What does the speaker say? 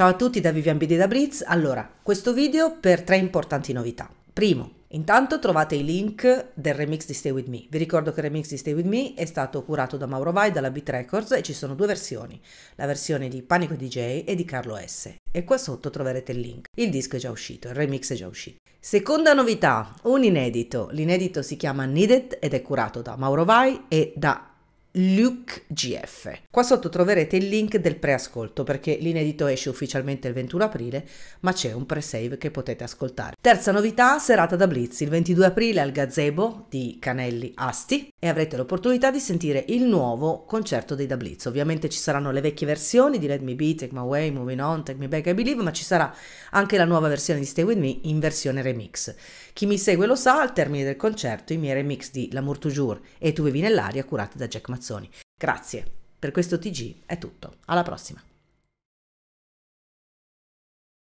Ciao a tutti da Vivian BD da Briz. Allora, questo video per tre importanti novità. Primo, Intanto trovate i link del remix di Stay With Me. Vi ricordo che il remix di Stay With Me è stato curato da Mauro Vai dalla Beat Records e ci sono due versioni, la versione di Panico DJ e di Carlo S. E qua sotto troverete il link. Il disco è già uscito, il remix è già uscito. Seconda novità, un inedito. L'inedito si chiama Needed ed è curato da Mauro Vai e da Luke GF. Qua sotto troverete il link del preascolto perché l'inedito esce ufficialmente il 21 aprile, ma c'è un pre-save che potete ascoltare. Terza novità, serata da Blitz, il 22 aprile al Gazebo di Canelli Asti e avrete l'opportunità di sentire il nuovo concerto dei Da Blitz. Ovviamente ci saranno le vecchie versioni di Let Me Be, Take My Way, Moving On, Take Me Back I Believe, ma ci sarà anche la nuova versione di Stay With Me in versione remix. Chi mi segue lo sa, al termine del concerto i miei remix di L'amour toujours e Tu vivi nell'aria curati da Jack Mazzini informazioni. Grazie, per questo TG è tutto, alla prossima!